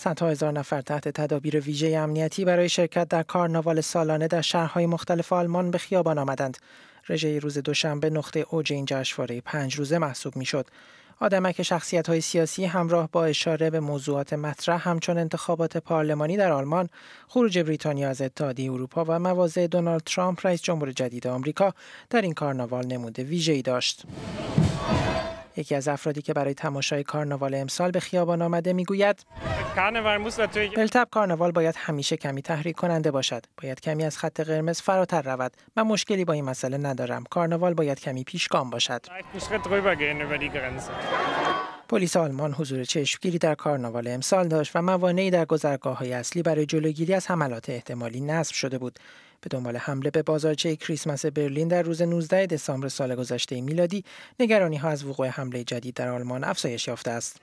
صدها هزار نفر تحت تدابیر ویژه امنیتی برای شرکت در کارناوال سالانه در شهرهای مختلف آلمان به خیابان آمدند. رژه روز دوشنبه نقطه اوج این جشنواره پنج روزه محسوب میشد. آدمک شخصیت های سیاسی همراه با اشاره به موضوعات مطرح همچون انتخابات پارلمانی در آلمان، خروج بریتانیا از اتحادیه اروپا و مواضع دونالد ترامپ رئیس جمهور جدید آمریکا در این کارناوال نموده ویژه‌ای داشت. یکی از افرادی که برای تماشای کارناوال امسال به خیابان آمده میگوید بلتب کارناوال باید همیشه کمی تحریک کننده باشد باید کمی از خط قرمز فراتر رود من مشکلی با این مسئله ندارم کارناوال باید کمی پیشگام باشد پلیس آلمان حضور چشمگیری در کارناوال امسال داشت و موانعی در گذرگاه های اصلی برای جلوگیری از حملات احتمالی نصب شده بود به دنبال حمله به بازارچه کریسمس برلین در روز 19 دسامبر سال گذشته میلادی نگرانی ها از وقوع حمله جدید در آلمان افزایش یافته است